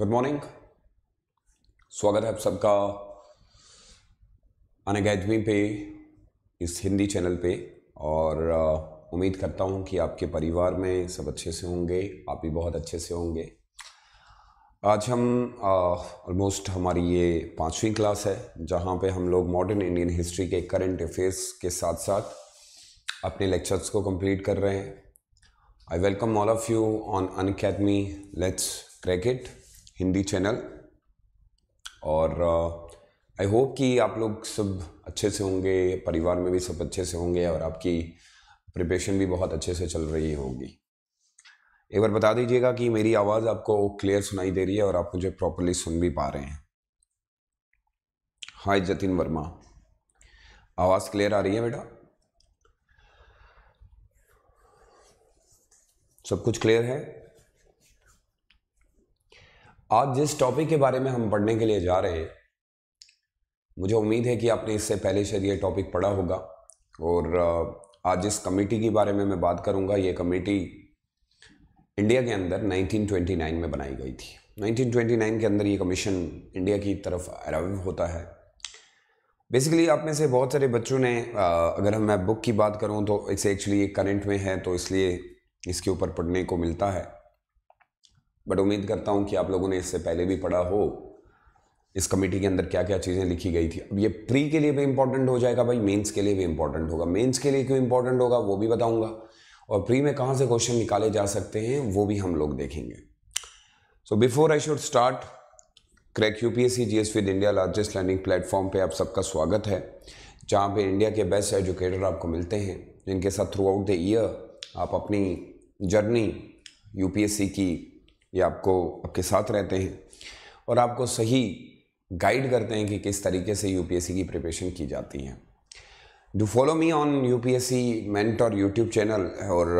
Good morning स्वागत है आप सबका अनगैदमी पे इस हिंदी चैनल पे और उम्मीद करता हूँ कि आपके परिवार में सब अच्छे से होंगे आप भी बहुत अच्छे से होंगे आज हम ऑलमोस्ट हमारी ये पाँचवीं क्लास है जहाँ पे हम लोग मॉडर्न इंडियन हिस्ट्री के करंट अफेयर्स के साथ साथ अपने लेक्चर्स को कंप्लीट कर रहे हैं I welcome all of you on Unacademy let's crack it Hindi channel और आई uh, होप कि आप लोग सब अच्छे से होंगे परिवार में भी सब अच्छे से होंगे और आपकी प्रिपरेशन भी बहुत अच्छे से चल रही होगी एक बार बता दीजिएगा कि मेरी आवाज़ आपको क्लियर सुनाई दे रही है और आप मुझे प्रॉपरली सुन भी पा रहे हैं हाय जतिन वर्मा आवाज़ क्लियर आ रही है बेटा सब कुछ क्लियर है आज जिस टॉपिक के बारे में हम पढ़ने के लिए जा रहे हैं मुझे उम्मीद है कि आपने इससे पहले शायद ये टॉपिक पढ़ा होगा और आज जिस कमेटी के बारे में मैं बात करूंगा ये कमेटी इंडिया के अंदर 1929 में बनाई गई थी 1929 के अंदर ये कमीशन इंडिया की तरफ अराइव होता है बेसिकली आप में से बहुत सारे बच्चों ने अगर हम मैं बुक की बात करूँ तो इसे एक्चुअली ये करेंट में है तो इसलिए इसके ऊपर पढ़ने को मिलता है बट उम्मीद करता हूँ कि आप लोगों ने इससे पहले भी पढ़ा हो इस कमेटी के अंदर क्या क्या चीज़ें लिखी गई थी अब ये प्री के लिए भी इंपॉर्टेंट हो जाएगा भाई मेंस के लिए भी इंपॉर्टेंट होगा मेंस के लिए क्यों इंपॉर्टेंट होगा वो भी बताऊंगा और प्री में कहाँ से क्वेश्चन निकाले जा सकते हैं वो भी हम लोग देखेंगे so before I should start crack U P S C G S with India largest learning platform पर आप सबका स्वागत है जहाँ पर इंडिया के बेस्ट एजुकेटर आपको मिलते हैं जिनके साथ थ्रू आउट द ईयर आप अपनी जर्नी सी की ये आपको आपके साथ रहते हैं और आपको सही गाइड करते हैं कि किस तरीके से यूपीएससी की प्रिपरेशन की जाती है do follow me on U P S C और यूट्यूब चैनल और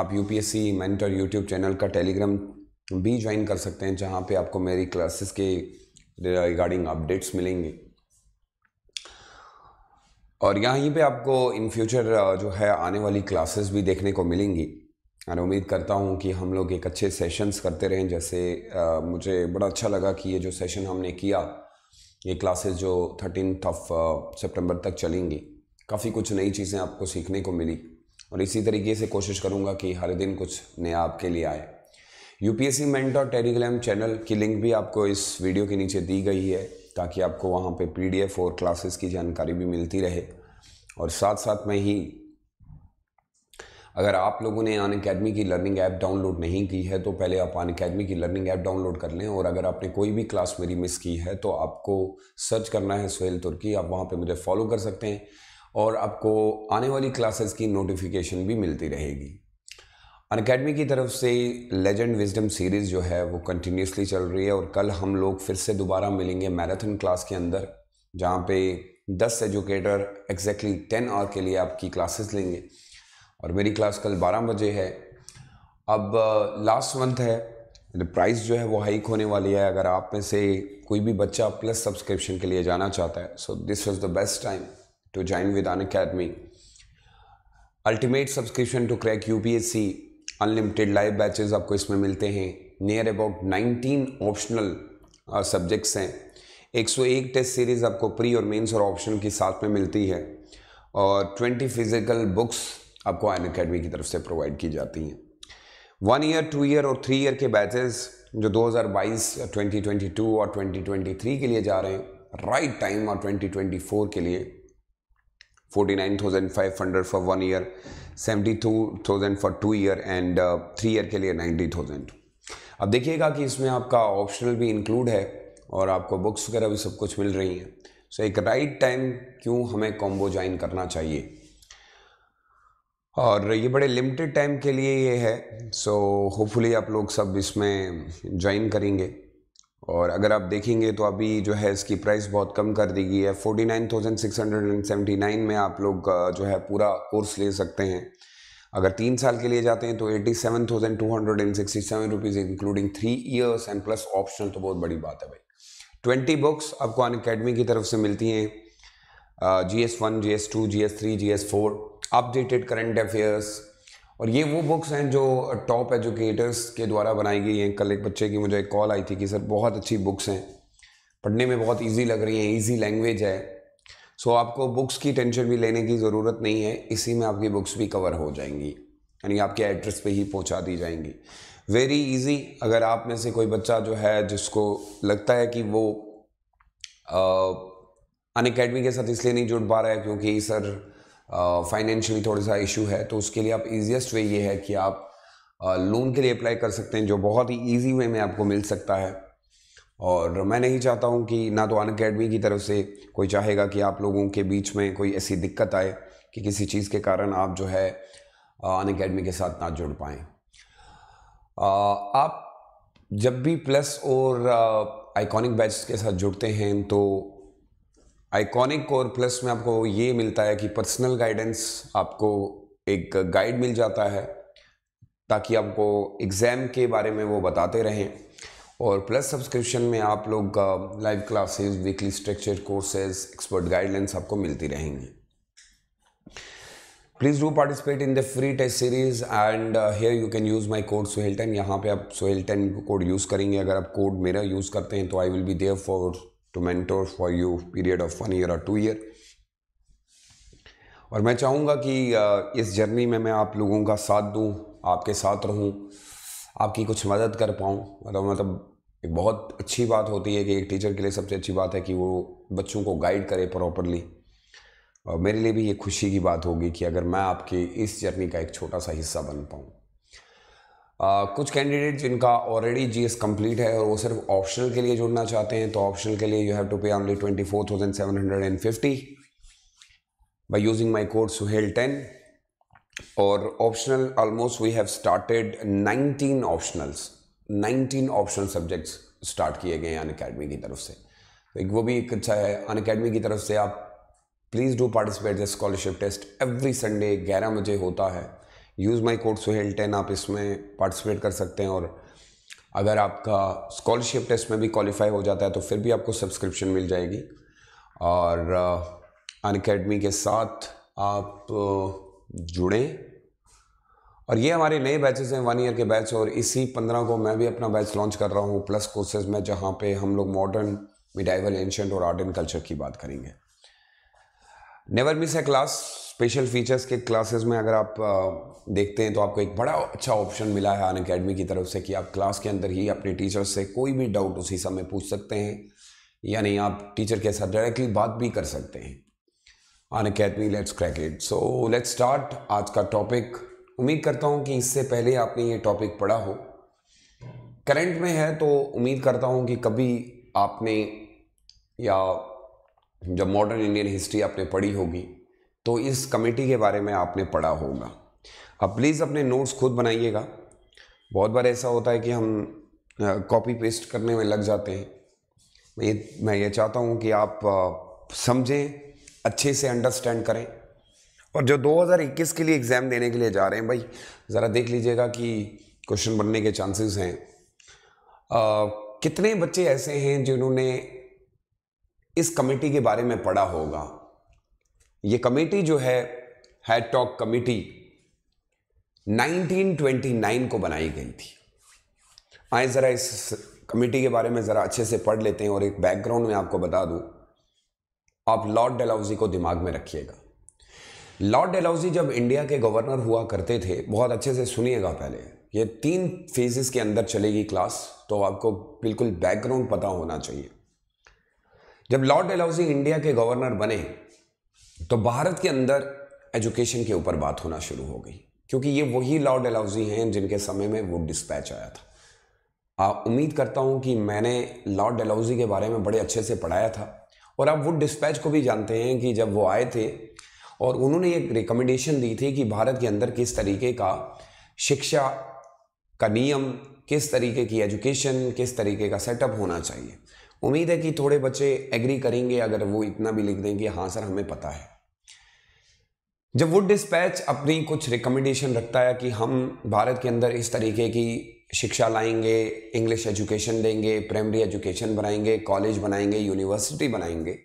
आप यू पी एस सी और यूट्यूब चैनल का टेलीग्राम भी ज्वाइन कर सकते हैं जहाँ पे आपको मेरी क्लासेस के रिगार्डिंग uh, अपडेट्स मिलेंगे और यहीं पे आपको इन फ्यूचर uh, जो है आने वाली क्लासेस भी देखने को मिलेंगी और उम्मीद करता हूँ कि हम लोग एक अच्छे सेशंस करते रहें जैसे आ, मुझे बड़ा अच्छा लगा कि ये जो सेशन हमने किया ये क्लासेस जो थर्टीन ऑफ सितंबर तक चलेंगी काफ़ी कुछ नई चीज़ें आपको सीखने को मिली और इसी तरीके से कोशिश करूँगा कि हर दिन कुछ नया आपके लिए आए यू पी एस सी और टेलीग्राम चैनल की लिंक भी आपको इस वीडियो के नीचे दी गई है ताकि आपको वहाँ पे एफ और क्लासेस की जानकारी भी मिलती रहे और साथ साथ में ही अगर आप लोगों ने अन अकेडमी की लर्निंग ऐप डाउनलोड नहीं की है तो पहले आप अन अकेडमी की लर्निंग ऐप डाउनलोड कर लें और अगर आपने कोई भी क्लास मेरी मिस की है तो आपको सर्च करना है सुहेल तुर्की आप वहाँ पर मुझे फॉलो कर सकते हैं और आपको आने वाली क्लासेस की नोटिफिकेशन भी मिलती रहेगी अन अकेडमी की तरफ से लेजेंड विजडम सीरीज़ जो है वो कंटिन्यूसली चल रही है और कल हम लोग फिर से दोबारा मिलेंगे मैराथन क्लास के अंदर जहाँ पे 10 एजुकेटर एग्जैक्टली टेन 10 आवर के लिए आपकी क्लासेस लेंगे और मेरी क्लास कल बारह बजे है अब लास्ट मंथ है प्राइस जो है वो हाइक होने वाली है अगर आप में से कोई भी बच्चा प्लस सब्सक्रिप्शन के लिए जाना चाहता है so this was the best time to join with Unacademy ultimate subscription to crack U P S C unlimited live batches आपको इसमें मिलते हैं नियर अबाउट 19 ऑप्शनल सब्जेक्ट्स हैं 101 टेस्ट सीरीज़ आपको प्री और मेंस और ऑप्शन की साथ में मिलती है और 20 फिजिकल बुक्स आपको आयन अकेडमी की तरफ से प्रोवाइड की जाती हैं वन ईयर टू ईयर और थ्री ईयर के बैचेस जो 2022, 2022 और 2023 के लिए जा रहे हैं राइट टाइम और 2024 के लिए 49,500 for one year 72,000 for two year and three year के लिए 90,000 अब देखिएगा कि इसमें आपका ऑप्शनल भी इंक्लूड है और आपको बुक्स वगैरह भी सब कुछ मिल रही हैं सो so, एक राइट टाइम क्यों हमें कॉम्बो ज्वाइन करना चाहिए और ये बड़े लिमिटेड टाइम के लिए ये है सो होपफुली आप लोग सब इसमें ज्वाइन करेंगे और अगर आप देखेंगे तो अभी जो है इसकी प्राइस बहुत कम कर दी गई है 49,679 nine thousand six hundred and seventy nine में आप लोग जो है पूरा कोर्स ले सकते हैं अगर तीन साल के लिए जाते हैं तो eighty seven thousand two hundred and sixty seven rupees including three years and plus optional तो बहुत बड़ी बात है भाई ट्वेंटी बुक्स आपको अन अकेडमी की तरफ से मिलती हैं G S one G S two G S three G S four updated current affairs और ये वो बुक्स हैं जो टॉप uh, एजुकेटर्स के द्वारा बनाई गई हैं कल एक बच्चे की मुझे एक कॉल आई थी कि सर बहुत अच्छी बुक्स हैं पढ़ने में बहुत ईजी लग रही हैं ईजी लैंग्वेज है सो so, आपको बुक्स की टेंशन भी लेने की ज़रूरत नहीं है इसी में आपकी बुक्स भी कवर हो जाएंगी यानी आपके एड्रेस पे ही पहुंचा दी जाएंगी वेरी इजी अगर आप में से कोई बच्चा जो है जिसको लगता है कि वो अन uh, अकेडमी के साथ इसलिए नहीं जुड़ पा रहा है क्योंकि सर फाइनेंशियली थोड़ा सा इशू है तो उसके लिए आप इजीएस्ट वे ये है कि आप लोन के लिए अप्लाई कर सकते हैं जो बहुत ही ईजी वे में आपको मिल सकता है और मैं नहीं चाहता हूँ कि ना तो अन अकेडमी की तरफ से कोई चाहेगा कि आप लोगों के बीच में कोई ऐसी दिक्कत आए कि किसी चीज़ के कारण आप जो है अन अकेडमी के साथ ना जुड़ पाएँ आप जब भी प्लस और आइकॉनिक बैच के साथ जुड़ते हैं तो आइकॉनिक कोर प्लस में आपको ये मिलता है कि पर्सनल गाइडेंस आपको एक गाइड मिल जाता है ताकि आपको एग्ज़ाम के बारे में वो बताते रहें और प्लस सब्सक्रिप्शन में आप लोग का live classes weekly structure courses expert guidelines आपको मिलती रहेंगी please do participate in the free test series and here you can use my code Sohail ten यहाँ पे आप सोहेल टेन कोड यूज़ करेंगे अगर आप कोड मेरा यूज़ करते हैं तो I will be there for to mentor for you period of one year और टू ईयर और मैं चाहूँगा कि इस जर्नी में मैं आप लोगों का साथ दूँ आपके साथ रहूँ आपकी कुछ मदद कर पाऊँ मतलब मतलब एक बहुत अच्छी बात होती है कि एक टीचर के लिए सबसे अच्छी बात है कि वो बच्चों को गाइड करे प्रॉपरली और मेरे लिए भी ये खुशी की बात होगी कि अगर मैं आपकी इस जर्नी का एक छोटा सा हिस्सा बन पाऊँ कुछ कैंडिडेट जिनका ऑलरेडी जी एस कम्प्लीट है और वो सिर्फ ऑप्शनल के लिए जुड़ना चाहते हैं तो ऑप्शनल के लिए you have to pay only twenty four thousand seven hundred and fifty by using my code Suhail ten और optional almost we have started nineteen optionals nineteen optional subjects start किए गए हैं अन अकेडमी की तरफ से तो एक वो भी एक अच्छा है अन अकेडमी की तरफ से आप please do participate the scholarship test every Sunday ग्यारह बजे होता है use my code Suhail ten आप इसमें पार्टिसिपेट कर सकते हैं और अगर आपका स्कॉलरशिप टेस्ट में भी क्वालिफाई हो जाता है तो फिर भी आपको सब्सक्रिप्शन मिल जाएगी और अन uh, अकेडमी के साथ आप uh, जुड़ें और ये हमारे नए बैचेस हैं वन ईयर के बैच और इसी पंद्रह को मैं भी अपना बैच लॉन्च कर रहा हूँ प्लस कोर्सेज में जहाँ पे हम लोग मॉडर्न मिडाइवल एंशंट और आर्ट एंड कल्चर की बात करेंगे never miss a class special features के क्लासेस में अगर आप देखते हैं तो आपको एक बड़ा अच्छा ऑप्शन मिला है अन अकेडमी की तरफ से कि आप क्लास के अंदर ही अपने टीचर से कोई भी डाउट उसी समय पूछ सकते हैं यानी आप टीचर के साथ डायरेक्टली बात भी कर सकते हैं Unacademy let's crack it so let's start आज का टॉपिक उम्मीद करता हूँ कि इससे पहले आपने ये टॉपिक पढ़ा हो करंट में है तो उम्मीद करता हूँ कि कभी आपने या जब मॉडर्न इंडियन हिस्ट्री आपने पढ़ी होगी तो इस कमेटी के बारे में आपने पढ़ा होगा अब प्लीज़ अपने नोट्स खुद बनाइएगा बहुत बार ऐसा होता है कि हम कॉपी पेस्ट करने में लग जाते हैं मैं ये मैं ये चाहता हूँ कि आप समझें अच्छे से अंडरस्टैंड करें और जो 2021 के लिए एग्ज़ाम देने के लिए जा रहे हैं भाई ज़रा देख लीजिएगा कि क्वेश्चन बनने के चांसेस हैं आ, कितने बच्चे ऐसे हैं जिन्होंने इस कमेटी के बारे में पढ़ा होगा ये कमेटी जो है हैड टॉक कमेटी 1929 को बनाई गई थी आए ज़रा इस कमेटी के बारे में ज़रा अच्छे से पढ़ लेते हैं और एक बैकग्राउंड में आपको बता दूं आप लॉर्ड डेलाउजी को दिमाग में रखिएगा लॉर्ड डेलाउजी जब इंडिया के गवर्नर हुआ करते थे बहुत अच्छे से सुनिएगा पहले ये तीन फेजेस के अंदर चलेगी क्लास तो आपको बिल्कुल बैकग्राउंड पता होना चाहिए जब लॉर्ड डेलाउजी इंडिया के गवर्नर बने तो भारत के अंदर एजुकेशन के ऊपर बात होना शुरू हो गई क्योंकि ये वही लॉर्ड डेलाउजी हैं जिनके समय में वो डिस्पैच आया था आ, उम्मीद करता हूँ कि मैंने लॉर्ड डेलाउजी के बारे में बड़े अच्छे से पढ़ाया था और आप वुड डिस्पैच को भी जानते हैं कि जब वो आए थे और उन्होंने एक रिकमेंडेशन दी थी कि भारत के अंदर किस तरीके का शिक्षा का नियम किस तरीके की एजुकेशन किस तरीके का सेटअप होना चाहिए उम्मीद है कि थोड़े बच्चे एग्री करेंगे अगर वो इतना भी लिख दें कि हाँ सर हमें पता है जब वुड डिस्पैच अपनी कुछ रिकमेंडेशन रखता है कि हम भारत के अंदर इस तरीके की शिक्षा लाएंगे इंग्लिश एजुकेशन देंगे प्राइमरी एजुकेशन बनाएंगे कॉलेज बनाएंगे यूनिवर्सिटी बनाएंगे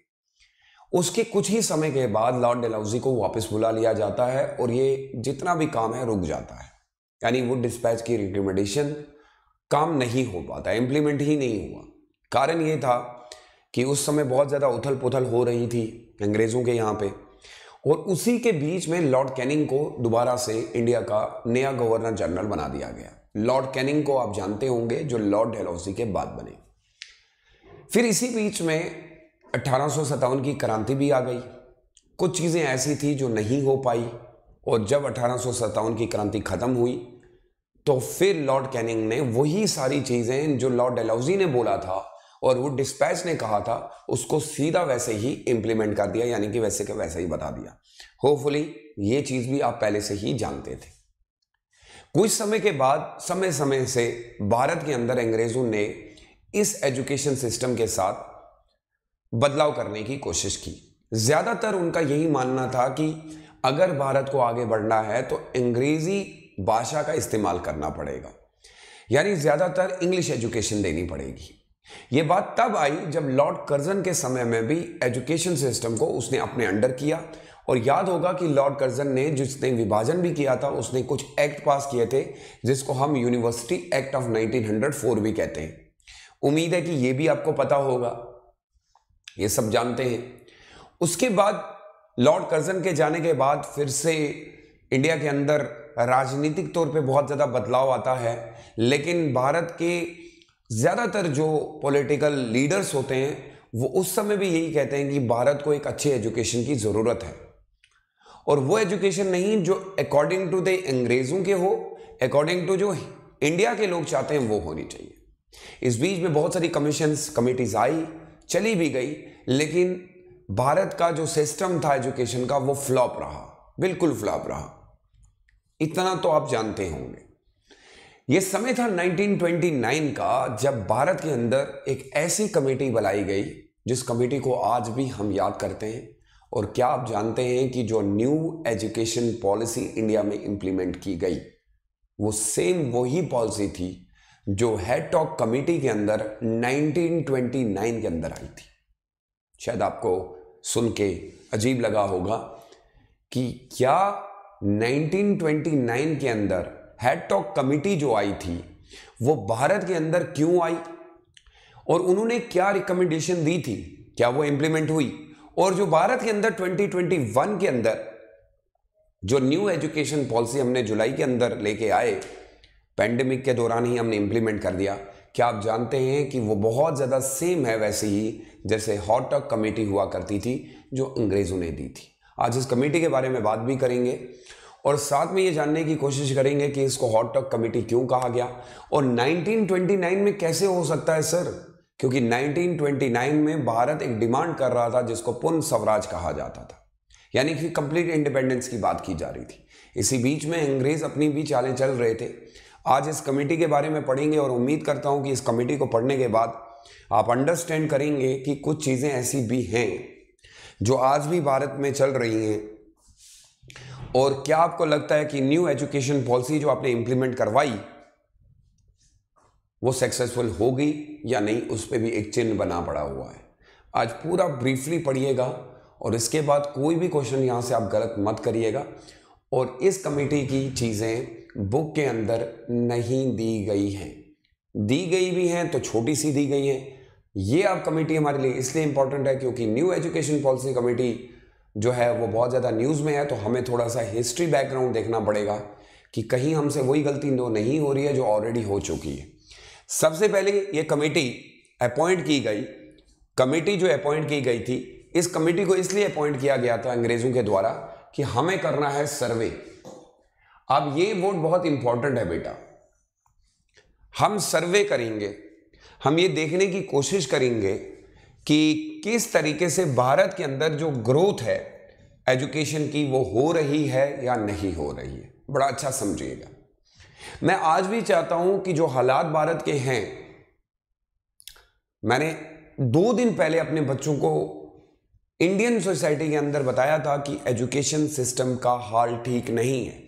उसके कुछ ही समय के बाद लॉर्ड डेलाउजी को वापस बुला लिया जाता है और ये जितना भी काम है रुक जाता है यानी वुड डिस्पैच की रिकमेंडेशन काम नहीं हो पाता इम्प्लीमेंट ही नहीं हुआ कारण ये था कि उस समय बहुत ज़्यादा उथल पुथल हो रही थी अंग्रेज़ों के यहाँ पे और उसी के बीच में लॉर्ड कैनिंग को दोबारा से इंडिया का नया गवर्नर जनरल बना दिया गया लॉर्ड कैनिंग को आप जानते होंगे जो लॉर्ड डेलोसी के बाद बने फिर इसी बीच में अठारह की क्रांति भी आ गई कुछ चीज़ें ऐसी थी जो नहीं हो पाई और जब अट्ठारह की क्रांति ख़त्म हुई तो फिर लॉर्ड कैनिंग ने वही सारी चीज़ें जो लॉर्ड डेलौजी ने बोला था और वो डिस्पैच ने कहा था उसको सीधा वैसे ही इंप्लीमेंट कर दिया यानी कि वैसे के वैसे ही बता दिया होपफुली ये चीज़ भी आप पहले से ही जानते थे कुछ समय के बाद समय समय से भारत के अंदर अंग्रेज़ों ने इस एजुकेशन सिस्टम के साथ बदलाव करने की कोशिश की ज़्यादातर उनका यही मानना था कि अगर भारत को आगे बढ़ना है तो अंग्रेज़ी भाषा का इस्तेमाल करना पड़ेगा यानी ज़्यादातर इंग्लिश एजुकेशन देनी पड़ेगी यह बात तब आई जब लॉर्ड कर्जन के समय में भी एजुकेशन सिस्टम को उसने अपने अंडर किया और याद होगा कि लॉर्ड कर्जन ने जिसने विभाजन भी किया था उसने कुछ एक्ट पास किए थे जिसको हम यूनिवर्सिटी एक्ट ऑफ 1904 भी कहते हैं उम्मीद है कि यह भी आपको पता होगा ये सब जानते हैं उसके बाद लॉर्ड कर्जन के जाने के बाद फिर से इंडिया के अंदर राजनीतिक तौर पे बहुत ज़्यादा बदलाव आता है लेकिन भारत के ज़्यादातर जो पॉलिटिकल लीडर्स होते हैं वो उस समय भी यही कहते हैं कि भारत को एक अच्छे एजुकेशन की ज़रूरत है और वो एजुकेशन नहीं जो अकॉर्डिंग टू द अंग्रेज़ों के हो अकॉर्डिंग टू जो इंडिया के लोग चाहते हैं वो होनी चाहिए इस बीच में बहुत सारी कमीशंस कमेटीज़ आई चली भी गई लेकिन भारत का जो सिस्टम था एजुकेशन का वो फ्लॉप रहा बिल्कुल फ्लॉप रहा इतना तो आप जानते होंगे ये समय था 1929 का जब भारत के अंदर एक ऐसी कमेटी बनाई गई जिस कमेटी को आज भी हम याद करते हैं और क्या आप जानते हैं कि जो न्यू एजुकेशन पॉलिसी इंडिया में इंप्लीमेंट की गई वो सेम वही पॉलिसी थी जो हेड ऑफ कमेटी के अंदर 1929 के अंदर आई थी शायद आपको सुन के अजीब लगा होगा कि क्या 1929 के अंदर हैड टॉक कमेटी जो आई थी वो भारत के अंदर क्यों आई और उन्होंने क्या रिकमेंडेशन दी थी क्या वो इंप्लीमेंट हुई और जो भारत के अंदर 2021 के अंदर जो न्यू एजुकेशन पॉलिसी हमने जुलाई के अंदर लेके आए पैंडमिक के दौरान ही हमने इंप्लीमेंट कर दिया क्या आप जानते हैं कि वो बहुत ज़्यादा सेम है वैसे ही जैसे हॉटॉक कमेटी हुआ करती थी जो अंग्रेज़ों ने दी थी आज इस कमेटी के बारे में बात भी करेंगे और साथ में ये जानने की कोशिश करेंगे कि इसको हॉट टॉक कमेटी क्यों कहा गया और 1929 में कैसे हो सकता है सर क्योंकि 1929 में भारत एक डिमांड कर रहा था जिसको पुनः स्वराज कहा जाता था यानी कि कंप्लीट इंडिपेंडेंस की बात की जा रही थी इसी बीच में अंग्रेज अपनी भी चालें चल रहे थे आज इस कमेटी के बारे में पढ़ेंगे और उम्मीद करता हूं कि इस कमेटी को पढ़ने के बाद आप अंडरस्टैंड करेंगे कि कुछ चीज़ें ऐसी भी हैं जो आज भी भारत में चल रही हैं और क्या आपको लगता है कि न्यू एजुकेशन पॉलिसी जो आपने इंप्लीमेंट करवाई वो सक्सेसफुल होगी या नहीं उस पर भी एक चिन्ह बना पड़ा हुआ है आज पूरा ब्रीफली पढ़िएगा और इसके बाद कोई भी क्वेश्चन यहाँ से आप गलत मत करिएगा और इस कमेटी की चीज़ें बुक के अंदर नहीं दी गई हैं दी गई भी हैं तो छोटी सी दी गई हैं ये आप कमेटी हमारे लिए इसलिए इंपॉर्टेंट है क्योंकि न्यू एजुकेशन पॉलिसी कमेटी जो है वो बहुत ज़्यादा न्यूज़ में है तो हमें थोड़ा सा हिस्ट्री बैकग्राउंड देखना पड़ेगा कि कहीं हमसे वही गलती दो नहीं हो रही है जो ऑलरेडी हो चुकी है सबसे पहले ये कमेटी अपॉइंट की गई कमेटी जो अपॉइंट की गई थी इस कमेटी को इसलिए अपॉइंट किया गया था अंग्रेज़ों के द्वारा कि हमें करना है सर्वे अब ये वोट बहुत इंपॉर्टेंट है बेटा हम सर्वे करेंगे हम ये देखने की कोशिश करेंगे कि किस तरीके से भारत के अंदर जो ग्रोथ है एजुकेशन की वो हो रही है या नहीं हो रही है बड़ा अच्छा समझिएगा मैं आज भी चाहता हूं कि जो हालात भारत के हैं मैंने दो दिन पहले अपने बच्चों को इंडियन सोसाइटी के अंदर बताया था कि एजुकेशन सिस्टम का हाल ठीक नहीं है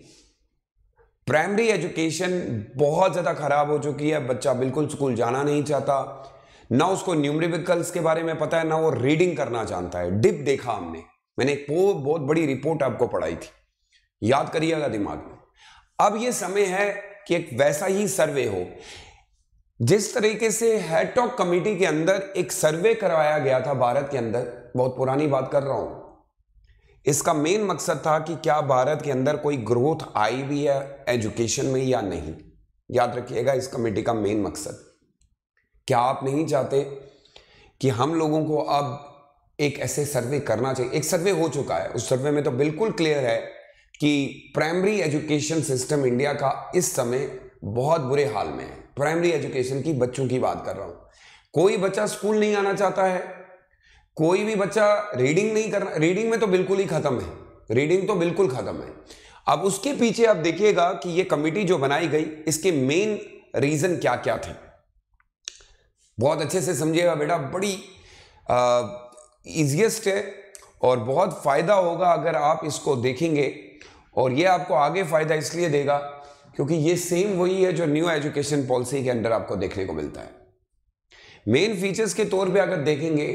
प्राइमरी एजुकेशन बहुत ज़्यादा ख़राब हो चुकी है बच्चा बिल्कुल स्कूल जाना नहीं चाहता ना उसको न्यूमरिकल्स के बारे में पता है ना वो रीडिंग करना जानता है डिप देखा हमने मैंने एक बहुत बड़ी रिपोर्ट आपको पढ़ाई थी याद करिएगा दिमाग में अब ये समय है कि एक वैसा ही सर्वे हो जिस तरीके से हेडटॉक कमेटी के अंदर एक सर्वे करवाया गया था भारत के अंदर बहुत पुरानी बात कर रहा हूं इसका मेन मकसद था कि क्या भारत के अंदर कोई ग्रोथ आई भी है एजुकेशन में या नहीं याद रखिएगा इस कमेटी का मेन मकसद क्या आप नहीं चाहते कि हम लोगों को अब एक ऐसे सर्वे करना चाहिए एक सर्वे हो चुका है उस सर्वे में तो बिल्कुल क्लियर है कि प्राइमरी एजुकेशन सिस्टम इंडिया का इस समय बहुत बुरे हाल में है प्राइमरी एजुकेशन की बच्चों की बात कर रहा हूं कोई बच्चा स्कूल नहीं आना चाहता है कोई भी बच्चा रीडिंग नहीं करना रीडिंग में तो बिल्कुल ही खत्म है रीडिंग तो बिल्कुल खत्म है अब उसके पीछे आप देखिएगा कि ये कमेटी जो बनाई गई इसके मेन रीजन क्या क्या थे बहुत अच्छे से समझिएगा बेटा बड़ी ईजिएस्ट है और बहुत फ़ायदा होगा अगर आप इसको देखेंगे और ये आपको आगे फ़ायदा इसलिए देगा क्योंकि ये सेम वही है जो न्यू एजुकेशन पॉलिसी के अंडर आपको देखने को मिलता है मेन फीचर्स के तौर पे अगर देखेंगे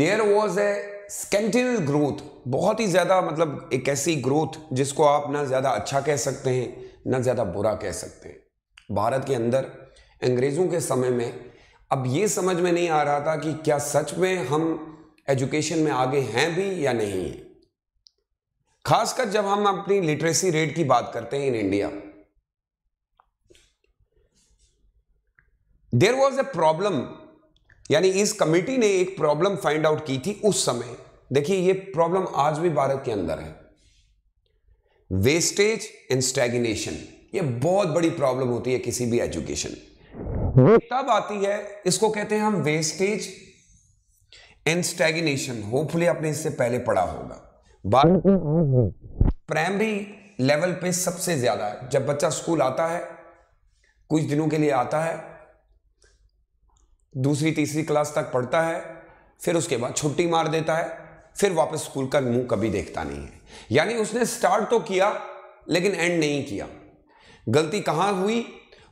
there was a substantial growth बहुत ही ज़्यादा मतलब एक ऐसी ग्रोथ जिसको आप ना ज़्यादा अच्छा कह सकते हैं ना ज़्यादा बुरा कह सकते हैं भारत के अंदर अंग्रेज़ों के समय में अब ये समझ में नहीं आ रहा था कि क्या सच में हम एजुकेशन में आगे हैं भी या नहीं है खासकर जब हम अपनी लिटरेसी रेट की बात करते हैं in India there was a problem यानी इस कमेटी ने एक प्रॉब्लम फाइंड आउट की थी उस समय देखिए ये प्रॉब्लम आज भी भारत के अंदर है वेस्टेज एंड स्टैगिनेशन ये बहुत बड़ी प्रॉब्लम होती है किसी भी एजुकेशन में वो तब आती है इसको कहते हैं हम वेस्टेज एंड स्टेगिनेशन होपफुली आपने इससे पहले पढ़ा होगा प्राइमरी लेवल हाँ, हाँ। पे सबसे ज्यादा है जब बच्चा स्कूल आता है कुछ दिनों के लिए आता है दूसरी तीसरी क्लास तक पढ़ता है फिर उसके बाद छुट्टी मार देता है फिर वापस स्कूल का मुंह कभी देखता नहीं है यानी उसने स्टार्ट तो किया लेकिन एंड नहीं किया गलती कहां हुई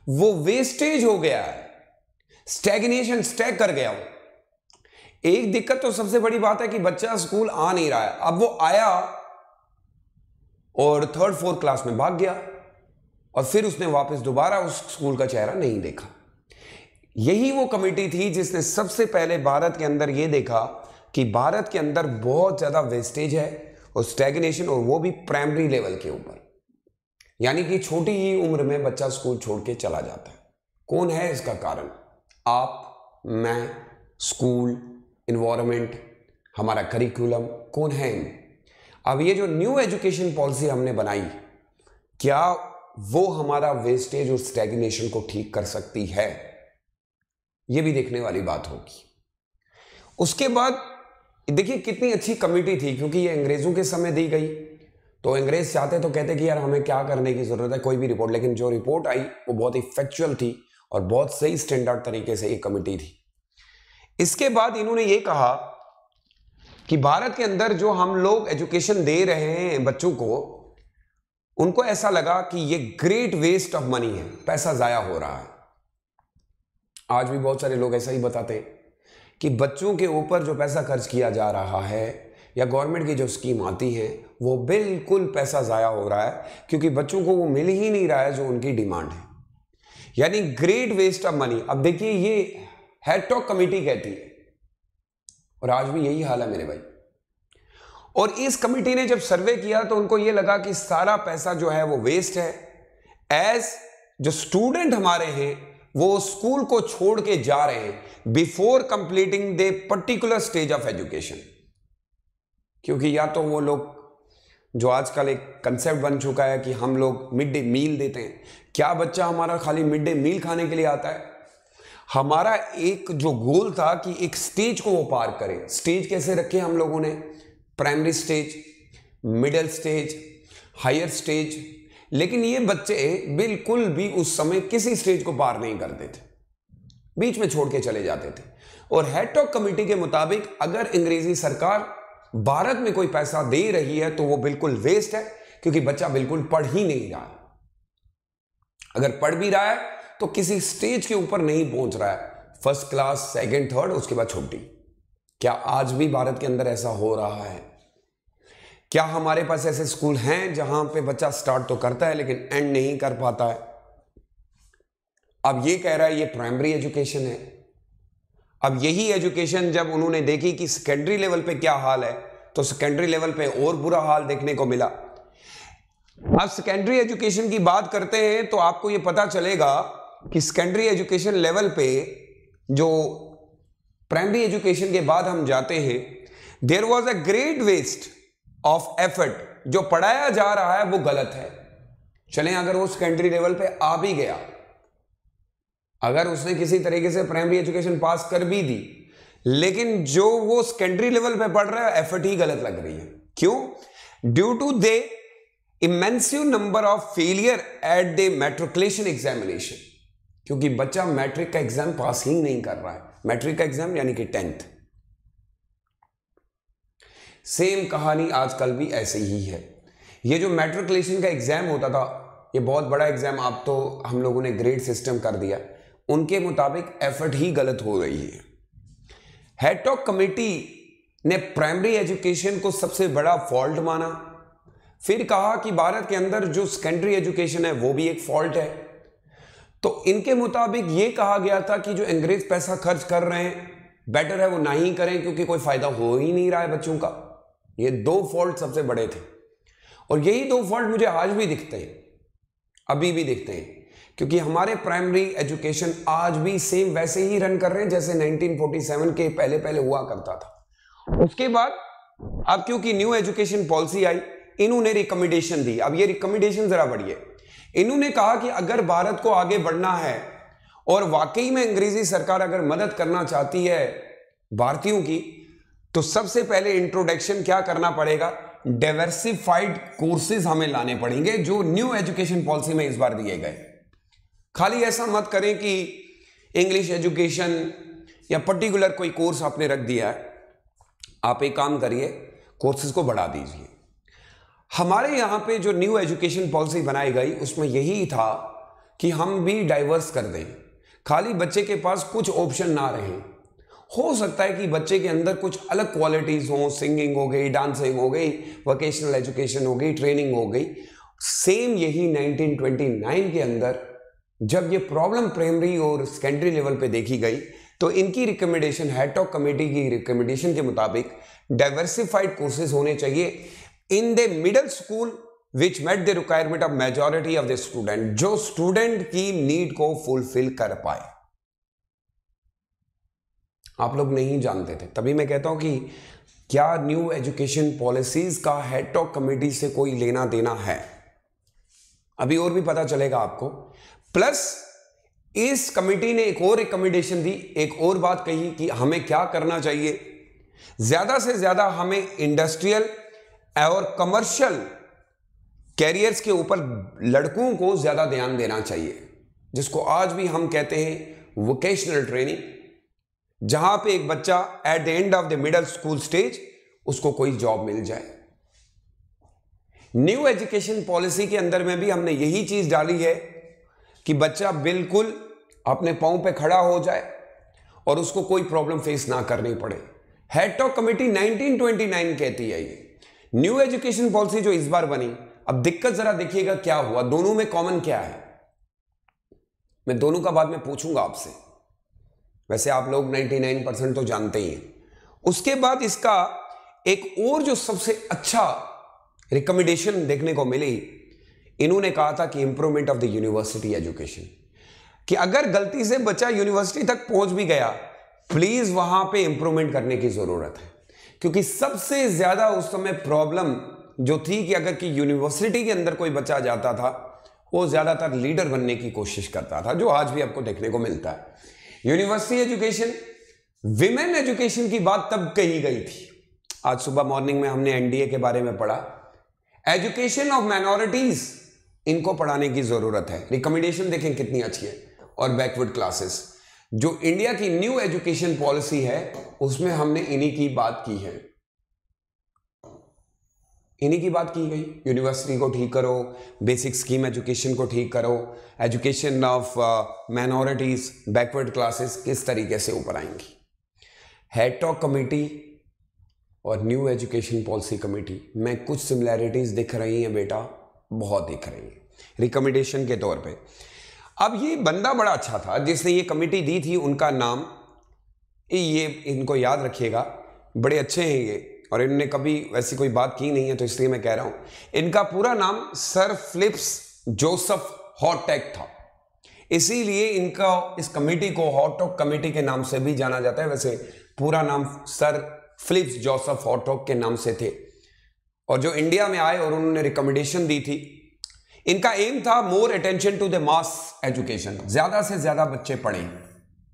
वो वेस्टेज हो गया है स्टेगनेशन स्टैग कर गया वो एक दिक्कत तो सबसे बड़ी बात है कि बच्चा स्कूल आ नहीं रहा है अब वो आया और थर्ड फोर्थ क्लास में भाग गया और फिर उसने वापस दोबारा उस स्कूल का चेहरा नहीं देखा यही वो कमेटी थी जिसने सबसे पहले भारत के अंदर ये देखा कि भारत के अंदर बहुत ज़्यादा वेस्टेज है और स्टेगनेशन और वो भी प्राइमरी लेवल के ऊपर यानी कि छोटी ही उम्र में बच्चा स्कूल छोड़ के चला जाता है कौन है इसका कारण आप मैं स्कूल इन्वायरमेंट हमारा करिकुलम कौन है इन अब ये जो न्यू एजुकेशन पॉलिसी हमने बनाई क्या वो हमारा वेस्टेज और स्टेगनेशन को ठीक कर सकती है ये भी देखने वाली बात होगी उसके बाद देखिए कितनी अच्छी कमिटी थी क्योंकि ये अंग्रेजों के समय दी गई तो अंग्रेज चाहते तो कहते कि यार हमें क्या करने की ज़रूरत है कोई भी रिपोर्ट लेकिन जो रिपोर्ट आई वो बहुत ही फैक्चुअल थी और बहुत सही स्टैंडर्ड तरीके से ये कमिटी थी इसके बाद इन्होंने ये कहा कि भारत के अंदर जो हम लोग एजुकेशन दे रहे हैं बच्चों को उनको ऐसा लगा कि ये ग्रेट वेस्ट ऑफ मनी है पैसा ज़ाया हो रहा है आज भी बहुत सारे लोग ऐसा ही बताते हैं कि बच्चों के ऊपर जो पैसा खर्च किया जा रहा है या गवर्नमेंट की जो स्कीम आती हैं वो बिल्कुल पैसा ज़ाया हो रहा है क्योंकि बच्चों को वो मिल ही नहीं रहा है जो उनकी डिमांड है यानी ग्रेट वेस्ट ऑफ मनी अब देखिए ये हैटॉक कमेटी कहती है और आज भी यही हाल है मेरे भाई और इस कमेटी ने जब सर्वे किया तो उनको ये लगा कि सारा पैसा जो है वो वेस्ट है एज जो स्टूडेंट हमारे हैं वो स्कूल को छोड़ के जा रहे हैं before completing the particular stage of education क्योंकि या तो वो लोग जो आजकल एक कंसेप्ट बन चुका है कि हम लोग मिड डे मील देते हैं क्या बच्चा हमारा खाली मिड डे मील खाने के लिए आता है हमारा एक जो गोल था कि एक स्टेज को वो पार करे स्टेज कैसे रखे हम लोगों ने primary stage middle stage higher stage लेकिन ये बच्चे बिल्कुल भी उस समय किसी स्टेज को पार नहीं करते थे बीच में छोड़ के चले जाते थे और हेडटॉक कमेटी के मुताबिक अगर अंग्रेजी सरकार भारत में कोई पैसा दे रही है तो वो बिल्कुल वेस्ट है क्योंकि बच्चा बिल्कुल पढ़ ही नहीं रहा अगर पढ़ भी रहा है तो किसी स्टेज के ऊपर नहीं पहुंच रहा है फर्स्ट क्लास सेकंड थर्ड उसके बाद छुट्टी क्या आज भी भारत के अंदर ऐसा हो रहा है क्या हमारे पास ऐसे स्कूल हैं जहां पे बच्चा स्टार्ट तो करता है लेकिन एंड नहीं कर पाता है अब ये कह रहा है ये प्राइमरी एजुकेशन है अब यही एजुकेशन जब उन्होंने देखी कि सेकेंडरी लेवल पे क्या हाल है तो सेकेंडरी लेवल पे और बुरा हाल देखने को मिला अब सेकेंडरी एजुकेशन की बात करते हैं तो आपको ये पता चलेगा कि सेकेंडरी एजुकेशन लेवल पे जो प्राइमरी एजुकेशन के बाद हम जाते हैं there was a great waste of effort जो पढ़ाया जा रहा है वो गलत है चलें अगर वो सेकेंडरी लेवल पे आ भी गया अगर उसने किसी तरीके से प्राइमरी एजुकेशन पास कर भी दी लेकिन जो वो सेकेंडरी लेवल पे पढ़ रहा है एफर्ट ही गलत लग रही है क्यों due to the immense number of failure at the matriculation examination क्योंकि बच्चा मैट्रिक का एग्जाम पास ही नहीं कर रहा है मैट्रिक का एग्जाम यानी कि टेंथ सेम कहानी आजकल भी ऐसे ही है ये जो मेट्रिकुलेशन का एग्जाम होता था ये बहुत बड़ा एग्जाम आप तो हम लोगों ने ग्रेड सिस्टम कर दिया उनके मुताबिक एफर्ट ही गलत हो रही है हेटॉक कमेटी ने प्राइमरी एजुकेशन को सबसे बड़ा फॉल्ट माना फिर कहा कि भारत के अंदर जो सेकेंडरी एजुकेशन है वो भी एक फॉल्ट है तो इनके मुताबिक ये कहा गया था कि जो अंग्रेज पैसा खर्च कर रहे हैं बेटर है वो ना ही करें क्योंकि कोई फायदा हो ही नहीं रहा है बच्चों का ये दो फॉल्ट सबसे बड़े थे और यही दो फॉल्ट मुझे आज भी दिखते हैं अभी भी दिखते हैं क्योंकि हमारे प्राइमरी एजुकेशन आज भी सेम वैसे ही रन कर रहे हैं जैसे 1947 के पहले पहले हुआ करता था उसके बाद अब क्योंकि न्यू एजुकेशन पॉलिसी आई इन्होंने रिकमेंडेशन दी अब ये रिकमेंडेशन जरा बढ़िए इन्होंने कहा कि अगर भारत को आगे बढ़ना है और वाकई में अंग्रेजी सरकार अगर मदद करना चाहती है भारतीयों की तो सबसे पहले इंट्रोडक्शन क्या करना पड़ेगा डाइवर्सिफाइड कोर्सेज हमें लाने पड़ेंगे जो न्यू एजुकेशन पॉलिसी में इस बार दिए गए खाली ऐसा मत करें कि इंग्लिश एजुकेशन या पर्टिकुलर कोई कोर्स आपने रख दिया है आप एक काम करिए कोर्सेज को बढ़ा दीजिए हमारे यहाँ पे जो न्यू एजुकेशन पॉलिसी बनाई गई उसमें यही था कि हम भी डाइवर्स कर दें खाली बच्चे के पास कुछ ऑप्शन ना रहें हो सकता है कि बच्चे के अंदर कुछ अलग क्वालिटीज़ हों सिंगिंग हो गई डांसिंग हो गई वोकेशनल एजुकेशन हो गई ट्रेनिंग हो गई सेम यही 1929 के अंदर जब ये प्रॉब्लम प्राइमरी और सेकेंडरी लेवल पे देखी गई तो इनकी रिकमेंडेशन हैटॉक कमेटी की रिकमेंडेशन के मुताबिक डाइवर्सिफाइड कोर्सेज होने चाहिए in the middle school which met the requirement of majority of the student जो स्टूडेंट की नीड को फुलफिल कर पाए आप लोग नहीं जानते थे तभी मैं कहता हूं कि क्या न्यू एजुकेशन पॉलिसीज का हेडटॉक कमेटी से कोई लेना देना है अभी और भी पता चलेगा आपको प्लस इस कमेटी ने एक और रिकमेंडेशन दी एक और बात कही कि हमें क्या करना चाहिए ज्यादा से ज्यादा हमें इंडस्ट्रियल और कमर्शियल कैरियर्स के ऊपर लड़कों को ज्यादा ध्यान देना चाहिए जिसको आज भी हम कहते हैं वोकेशनल ट्रेनिंग जहां पे एक बच्चा at the end of the middle school stage उसको कोई जॉब मिल जाए न्यू एजुकेशन पॉलिसी के अंदर में भी हमने यही चीज डाली है कि बच्चा बिल्कुल अपने पाँव पे खड़ा हो जाए और उसको कोई प्रॉब्लम फेस ना करनी पड़े हैटॉक कमेटी 1929 कहती है ये न्यू एजुकेशन पॉलिसी जो इस बार बनी अब दिक्कत जरा देखिएगा क्या हुआ दोनों में कॉमन क्या है मैं दोनों का बाद में पूछूंगा आपसे वैसे आप लोग 99 परसेंट तो जानते ही हैं उसके बाद इसका एक और जो सबसे अच्छा रिकमेंडेशन देखने को मिली इन्होंने कहा था कि improvement of the university education कि अगर गलती से बच्चा यूनिवर्सिटी तक पहुंच भी गया प्लीज वहां पे इंप्रूवमेंट करने की जरूरत है क्योंकि सबसे ज्यादा उस समय प्रॉब्लम जो थी कि अगर कि यूनिवर्सिटी के अंदर कोई बच्चा जाता था वो ज्यादातर लीडर बनने की कोशिश करता था जो आज भी आपको देखने को मिलता है यूनिवर्सिटी एजुकेशन विमेन एजुकेशन की बात तब कही गई थी आज सुबह मॉर्निंग में हमने एनडीए के बारे में पढ़ा एजुकेशन ऑफ माइनॉरिटीज़ इनको पढ़ाने की ज़रूरत है रिकमेंडेशन देखें कितनी अच्छी है और बैकवर्ड क्लासेस जो इंडिया की न्यू एजुकेशन पॉलिसी है उसमें हमने इन्हीं की बात की है इन्हीं की बात की गई यूनिवर्सिटी को ठीक करो बेसिक स्कीम एजुकेशन को ठीक करो education of minorities backward classes किस तरीके से ऊपर आएंगी टॉक कमेटी और न्यू एजुकेशन पॉलिसी कमेटी में कुछ सिमिलैरिटीज़ दिख रही हैं बेटा बहुत दिख रही है रिकमेंडेशन के तौर पे अब ये बंदा बड़ा अच्छा था जिसने ये कमेटी दी थी उनका नाम ये इनको याद रखिएगा बड़े अच्छे हैं ये और इनने कभी वैसी कोई बात की नहीं है तो इसलिए मैं कह रहा हूं इनका पूरा नाम सर फ्लिप्स जोसफ हॉटेक था इसीलिए इनका इस कमेटी को हॉटॉक कमेटी के नाम से भी जाना जाता है वैसे पूरा नाम सर फ्लिप्स जोसफ हॉटॉक के नाम से थे और जो इंडिया में आए और उन्होंने रिकमेंडेशन दी थी इनका एम था more attention to the mass education ज्यादा से ज्यादा बच्चे पढ़े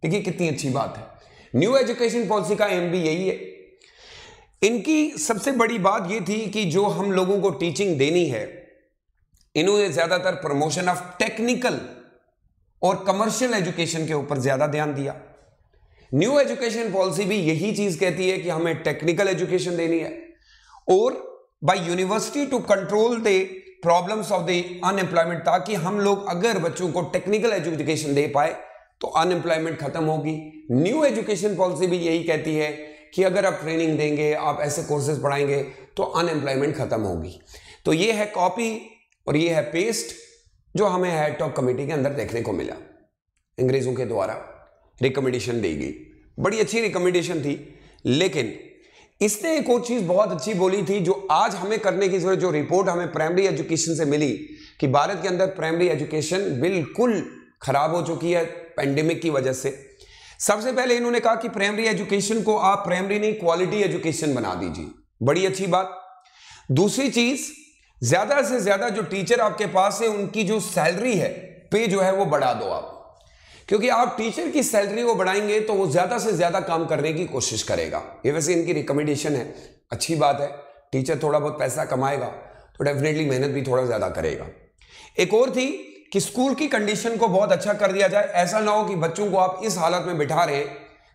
देखिए कितनी अच्छी बात है न्यू एजुकेशन पॉलिसी का एम भी यही है इनकी सबसे बड़ी बात यह थी कि जो हम लोगों को टीचिंग देनी है इन्होंने ज्यादातर प्रमोशन ऑफ टेक्निकल और कमर्शियल एजुकेशन के ऊपर ज्यादा ध्यान दिया न्यू एजुकेशन पॉलिसी भी यही चीज कहती है कि हमें टेक्निकल एजुकेशन देनी है और by university to control the problems of the unemployment ताकि हम लोग अगर बच्चों को टेक्निकल एजुकेशन दे पाए तो अनएम्प्लॉयमेंट खत्म होगी न्यू एजुकेशन पॉलिसी भी यही कहती है कि अगर आप ट्रेनिंग देंगे आप ऐसे कोर्सेज पढ़ाएंगे तो अनएम्प्लॉयमेंट खत्म होगी तो ये है कॉपी और ये है पेस्ट जो हमें हेड टॉप कमेटी के अंदर देखने को मिला अंग्रेजों के द्वारा रिकमेंडेशन दी गई बड़ी अच्छी रिकमेंडेशन थी लेकिन इसने एक और चीज बहुत अच्छी बोली थी जो आज हमें करने की जरूरत जो रिपोर्ट हमें प्राइमरी एजुकेशन से मिली कि भारत के अंदर प्राइमरी एजुकेशन बिल्कुल खराब हो चुकी है पेंडेमिक की वजह से सबसे पहले इन्होंने कहा कि प्राइमरी एजुकेशन को आप प्राइमरी नहीं क्वालिटी एजुकेशन बना दीजिए बड़ी अच्छी बात दूसरी चीज ज्यादा से ज्यादा जो टीचर आपके पास है उनकी जो सैलरी है पे जो है वो बढ़ा दो आप क्योंकि आप टीचर की सैलरी को बढ़ाएंगे तो वो ज़्यादा से ज़्यादा काम करने की कोशिश करेगा ये वैसे इनकी रिकमेंडेशन है अच्छी बात है टीचर थोड़ा बहुत पैसा कमाएगा तो डेफिनेटली मेहनत भी थोड़ा ज़्यादा करेगा एक और थी कि स्कूल की कंडीशन को बहुत अच्छा कर दिया जाए ऐसा ना हो कि बच्चों को आप इस हालत में बिठा रहे हैं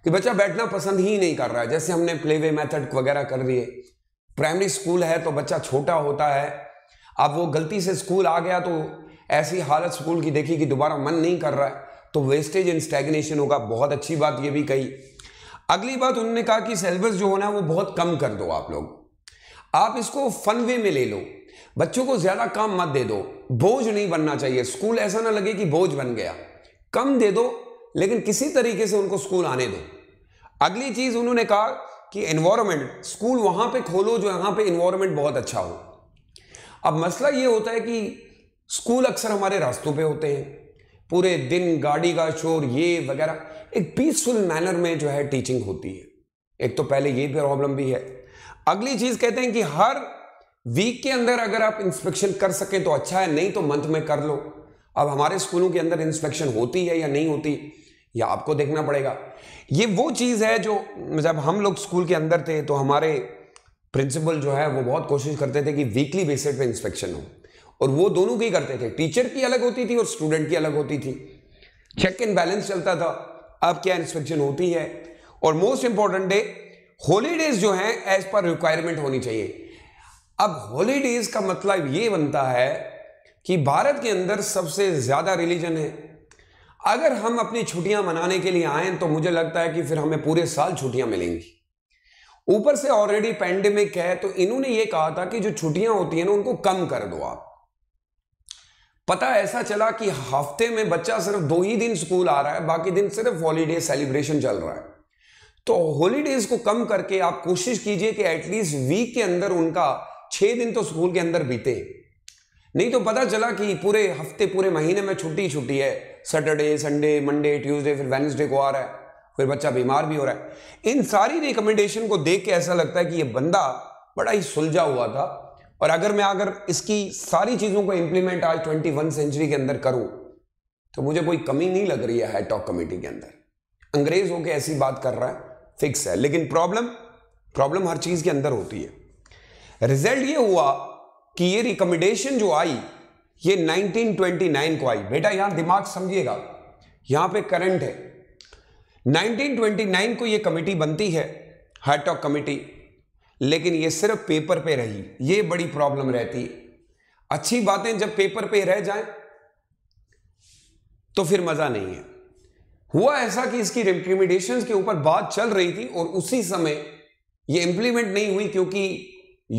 कि बच्चा बैठना पसंद ही नहीं कर रहा है जैसे हमने प्ले वे मैथड वगैरह कर दिए प्राइमरी स्कूल है तो बच्चा छोटा होता है अब वो गलती से स्कूल आ गया तो ऐसी हालत स्कूल की देखी कि दोबारा मन नहीं कर रहा है तो वेस्टेज एंड स्टैग्नेशन होगा बहुत अच्छी बात ये भी कही अगली बात उन्होंने कहा कि सिलेबस जो होना है वो बहुत कम कर दो आप लोग आप इसको फन वे में ले लो बच्चों को ज्यादा काम मत दे दो बोझ नहीं बनना चाहिए स्कूल ऐसा ना लगे कि बोझ बन गया कम दे दो लेकिन किसी तरीके से उनको स्कूल आने दो अगली चीज उन्होंने कहा कि एनवायरमेंट स्कूल वहां पे खोलो जो यहां पे एनवायरमेंट बहुत अच्छा हो अब मसला ये होता है कि स्कूल अक्सर हमारे रास्तों पे होते हैं पूरे दिन गाड़ी का शोर ये वगैरह एक पीसफुल मैनर में जो है टीचिंग होती है एक तो पहले ये प्रॉब्लम भी है अगली चीज कहते हैं कि हर वीक के अंदर अगर आप इंस्पेक्शन कर सकें तो अच्छा है नहीं तो मंथ में कर लो अब हमारे स्कूलों के अंदर इंस्पेक्शन होती है या नहीं होती या आपको देखना पड़ेगा ये वो चीज़ है जो जब हम लोग स्कूल के अंदर थे तो हमारे प्रिंसिपल जो है वो बहुत कोशिश करते थे कि वीकली बेसिस पे इंस्पेक्शन हो और वो दोनों की करते थे टीचर की अलग होती थी और स्टूडेंट की अलग होती थी चेक एंड बैलेंस चलता था अब क्या इंस्पेक्शन होती है और मोस्ट इंपॉर्टेंट डे हॉलीडेज जो हैं एज पर रिक्वायरमेंट होनी चाहिए अब हॉलीडेज का मतलब ये बनता है कि भारत के अंदर सबसे ज़्यादा रिलीजन है अगर हम अपनी छुट्टियां मनाने के लिए आए तो मुझे लगता है कि फिर हमें पूरे साल छुट्टियां मिलेंगी ऊपर से ऑलरेडी पैंडेमिक है तो इन्होंने ये कहा था कि जो छुट्टियां होती हैं ना उनको कम कर दो आप पता ऐसा चला कि हफ्ते में बच्चा सिर्फ दो ही दिन स्कूल आ रहा है बाकी दिन सिर्फ हॉलीडे सेलिब्रेशन चल रहा है तो हॉलीडेज को कम करके आप कोशिश कीजिए कि एटलीस्ट वीक के अंदर उनका छः दिन तो स्कूल के अंदर बीते नहीं तो पता चला कि पूरे हफ्ते पूरे महीने में छुट्टी छुट्टी है सैटरडे संडे मंडे ट्यूसडे फिर वेनसडे को आ रहा है फिर बच्चा बीमार भी हो रहा है इन सारी रिकमेंडेशन को देख के ऐसा लगता है कि ये बंदा बड़ा ही सुलझा हुआ था और अगर मैं अगर इसकी सारी चीज़ों को इंप्लीमेंट आज ट्वेंटी वन सेंचुरी के अंदर करूं तो मुझे कोई कमी नहीं लग रही है टॉक कमेटी के अंदर अंग्रेज होके ऐसी बात कर रहा है फिक्स है लेकिन प्रॉब्लम प्रॉब्लम हर चीज़ के अंदर होती है रिजल्ट ये हुआ कि ये रिकमेंडेशन जो आई ये 1929 को आई बेटा यहां दिमाग समझिएगा यहां पे करंट है 1929 को ये कमेटी बनती है हाईटॉक कमेटी लेकिन ये सिर्फ पेपर पे रही ये बड़ी प्रॉब्लम रहती है अच्छी बातें जब पेपर पे रह जाए तो फिर मज़ा नहीं है हुआ ऐसा कि इसकी रिमिडेशन के ऊपर बात चल रही थी और उसी समय ये इंप्लीमेंट नहीं हुई क्योंकि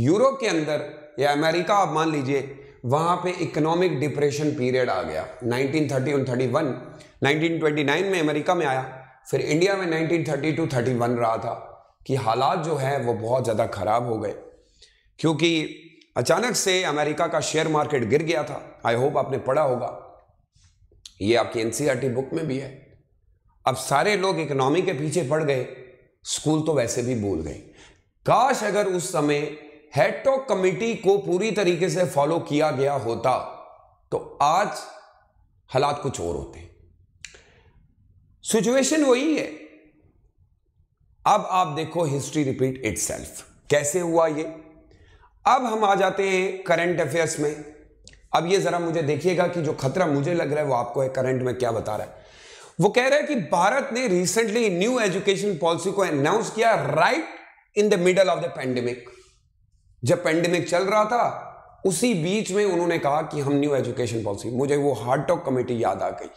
यूरोप के अंदर या अमेरिका आप मान लीजिए वहां पे इकोनॉमिक डिप्रेशन पीरियड आ गया 1930 और 31 1929 में अमेरिका में आया फिर इंडिया में 1932 31 रहा था कि हालात जो हैं वो बहुत ज़्यादा ख़राब हो गए क्योंकि अचानक से अमेरिका का शेयर मार्केट गिर गया था आई होप आपने पढ़ा होगा ये आपकी एन बुक e में भी है अब सारे लोग इकोनॉमी के पीछे पड़ गए स्कूल तो वैसे भी भूल गए काश अगर उस समय हेड ऑफ कमेटी को पूरी तरीके से फॉलो किया गया होता तो आज हालात कुछ और होते सिचुएशन वही है अब आप देखो हिस्ट्री रिपीट इट कैसे हुआ ये अब हम आ जाते हैं करंट अफेयर्स में अब ये जरा मुझे देखिएगा कि जो खतरा मुझे लग रहा है वो आपको है करंट में क्या बता रहा है वो कह रहा है कि भारत ने रिसेंटली न्यू एजुकेशन पॉलिसी को अनाउंस किया right in the middle of the pandemic जब पेंडेमिक चल रहा था उसी बीच में उन्होंने कहा कि हम न्यू एजुकेशन पॉलिसी मुझे वो हार्ट टॉक कमेटी याद आ गई